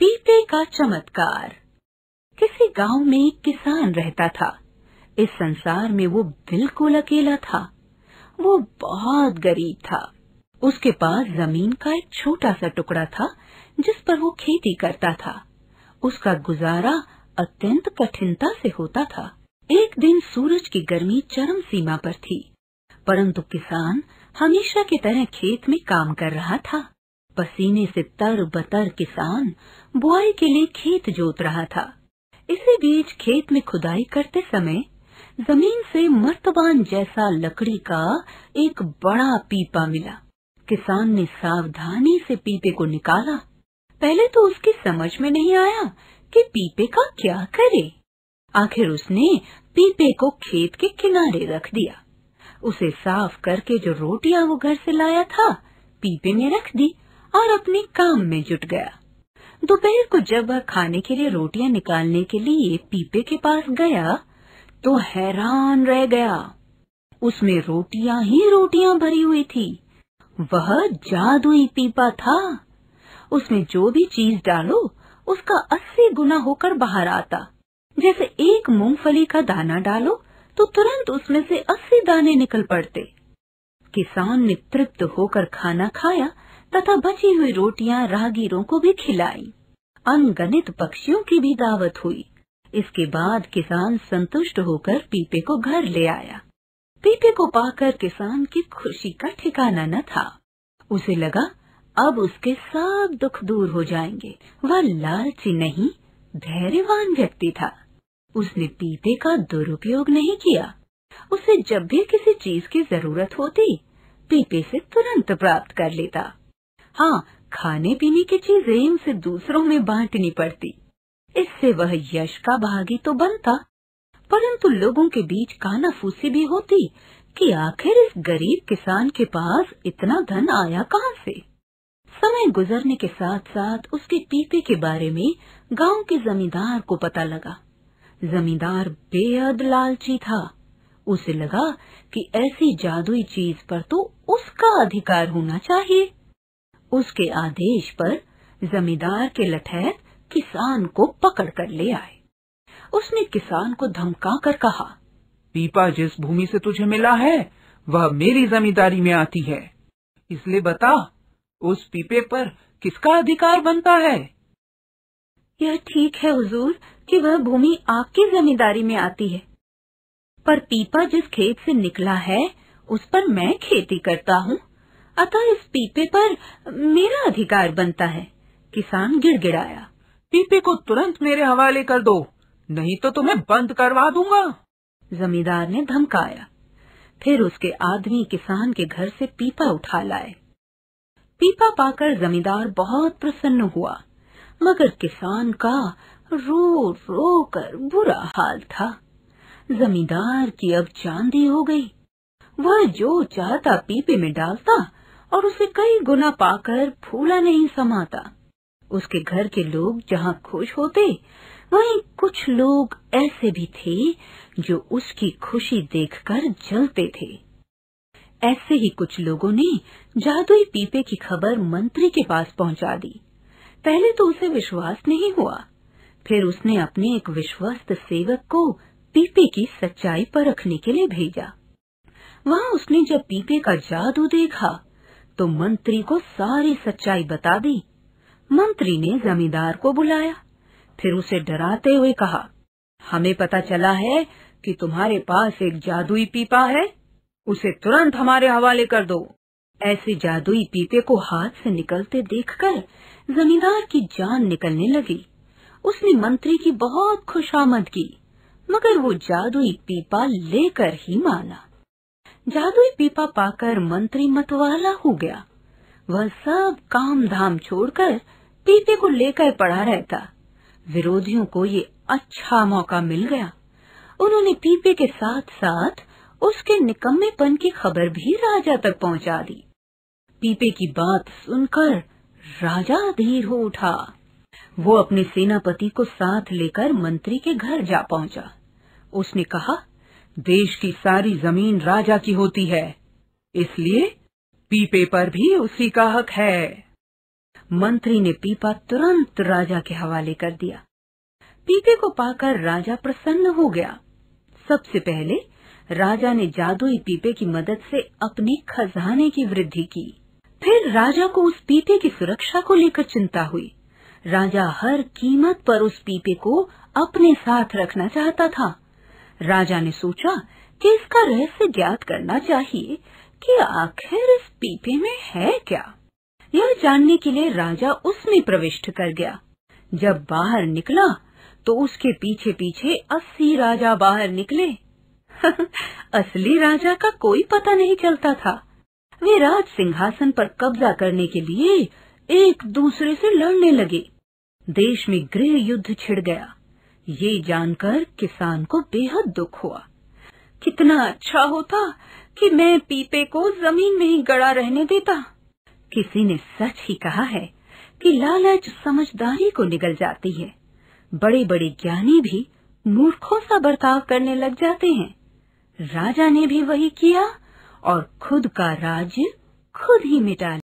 पीपे का चमत्कार किसी गांव में एक किसान रहता था इस संसार में वो बिल्कुल अकेला था वो बहुत गरीब था उसके पास जमीन का एक छोटा सा टुकड़ा था जिस पर वो खेती करता था उसका गुजारा अत्यंत कठिनता से होता था एक दिन सूरज की गर्मी चरम सीमा पर थी परंतु किसान हमेशा की तरह खेत में काम कर रहा था पसीने से तर बतर किसान बुआई के लिए खेत जोत रहा था इसी बीच खेत में खुदाई करते समय जमीन से मर्तबान जैसा लकड़ी का एक बड़ा पीपा मिला किसान ने सावधानी से पीपे को निकाला पहले तो उसकी समझ में नहीं आया कि पीपे का क्या करे आखिर उसने पीपे को खेत के किनारे रख दिया उसे साफ करके जो रोटियां वो घर से लाया था पीपे में रख दी और अपने काम में जुट गया दोपहर को जब वह खाने के लिए रोटियां निकालने के लिए पीपे के पास गया तो हैरान रह गया उसमें रोटियां ही रोटियां भरी हुई थी वह जादुई पीपा था उसमें जो भी चीज डालो उसका अस्सी गुना होकर बाहर आता जैसे एक मूंगफली का दाना डालो तो तुरंत उसमें से अस्सी दाने निकल पड़ते किसान ने तृप्त होकर खाना खाया तथा बची हुई रोटियां राहगीरों को भी खिलाई अनगणित पक्षियों की भी दावत हुई इसके बाद किसान संतुष्ट होकर पीपे को घर ले आया पीपे को पाकर किसान की खुशी का ठिकाना न था उसे लगा अब उसके सब दुख दूर हो जाएंगे वह लालची नहीं धैर्यवान व्यक्ति था उसने पीपे का दुरुपयोग नहीं किया उसे जब भी किसी चीज की जरूरत होती पीपे से तुरंत प्राप्त कर लेता हाँ खाने पीने की चीजें इनसे दूसरों में बांटनी पड़ती इससे वह यश का भागी तो बनता परंतु लोगों के बीच कानाफूसी भी होती कि आखिर इस गरीब किसान के पास इतना धन आया कहाँ से समय गुजरने के साथ साथ उसके पीपे के बारे में गांव के जमींदार को पता लगा जमींदार बेहद लालची था उसे लगा कि ऐसी जादुई चीज पर तो उसका अधिकार होना चाहिए उसके आदेश पर जमींदार के लठहर किसान को पकड़ कर ले आए उसने किसान को धमका कर कहा पीपा जिस भूमि से तुझे मिला है वह मेरी जमींदारी में आती है इसलिए बता उस पीपे पर किसका अधिकार बनता है यह ठीक है हुजूर कि वह भूमि आपकी जमींदारी में आती है पर पीपा जिस खेत से निकला है उस पर मैं खेती करता हूँ अतः इस पीपे पर मेरा अधिकार बनता है किसान गिड़गिड़ाया पीपे को तुरंत मेरे हवाले कर दो नहीं तो तुम्हें बंद करवा दूंगा जमींदार ने धमकाया फिर उसके आदमी किसान के घर से पीपा उठा लाए पीपा पाकर जमींदार बहुत प्रसन्न हुआ मगर किसान का रो रो कर बुरा हाल था जमींदार की अब चांदी हो गई वह जो चाहता पीपे में डालता और उसे कई गुना पाकर फूला नहीं समाता उसके घर के लोग जहाँ खुश होते वहीं कुछ लोग ऐसे भी थे जो उसकी खुशी देखकर जलते थे ऐसे ही कुछ लोगों ने जादुई पीपे की खबर मंत्री के पास पहुंचा दी पहले तो उसे विश्वास नहीं हुआ फिर उसने अपने एक विश्वस्त सेवक को पीपे की सच्चाई परखने के लिए भेजा वहाँ उसने जब पीपे का जादू देखा तो मंत्री को सारी सच्चाई बता दी मंत्री ने जमींदार को बुलाया फिर उसे डराते हुए कहा हमें पता चला है कि तुम्हारे पास एक जादुई पीपा है उसे तुरंत हमारे हवाले कर दो ऐसे जादुई पीपे को हाथ से निकलते देखकर जमींदार की जान निकलने लगी उसने मंत्री की बहुत खुशामद की मगर वो जादुई पीपा लेकर ही माना जादुई पीपा पाकर मंत्री मतवाला हो गया वह सब काम धाम छोड़कर पीपे को लेकर पड़ा रहता विरोधियों को ये अच्छा मौका मिल गया उन्होंने पीपे के साथ साथ उसके निकम्मेपन की खबर भी राजा तक पहुंचा दी पीपे की बात सुनकर राजा अधीर हो उठा वो अपने सेनापति को साथ लेकर मंत्री के घर जा पहुंचा उसने कहा देश की सारी जमीन राजा की होती है इसलिए पीपे पर भी उसी का हक है मंत्री ने पीपा तुरंत राजा के हवाले कर दिया पीपे को पाकर राजा प्रसन्न हो गया सबसे पहले राजा ने जादुई पीपे की मदद से अपने खजाने की वृद्धि की फिर राजा को उस पीपे की सुरक्षा को लेकर चिंता हुई राजा हर कीमत पर उस पीपे को अपने साथ रखना चाहता था राजा ने सोचा कि इसका रहस्य ज्ञात करना चाहिए कि आखिर इस पीपे में है क्या यह जानने के लिए राजा उसमें प्रविष्ट कर गया जब बाहर निकला तो उसके पीछे पीछे अस्सी राजा बाहर निकले असली राजा का कोई पता नहीं चलता था वे राज सिंहासन पर कब्जा करने के लिए एक दूसरे से लड़ने लगे देश में गृह युद्ध छिड़ गया ये जानकर किसान को बेहद दुख हुआ कितना अच्छा होता कि मैं पीपे को जमीन में ही गड़ा रहने देता किसी ने सच ही कहा है कि लालच समझदारी को निगल जाती है बड़े बड़े ज्ञानी भी मूर्खों सा बर्ताव करने लग जाते हैं राजा ने भी वही किया और खुद का राज्य खुद ही मिटा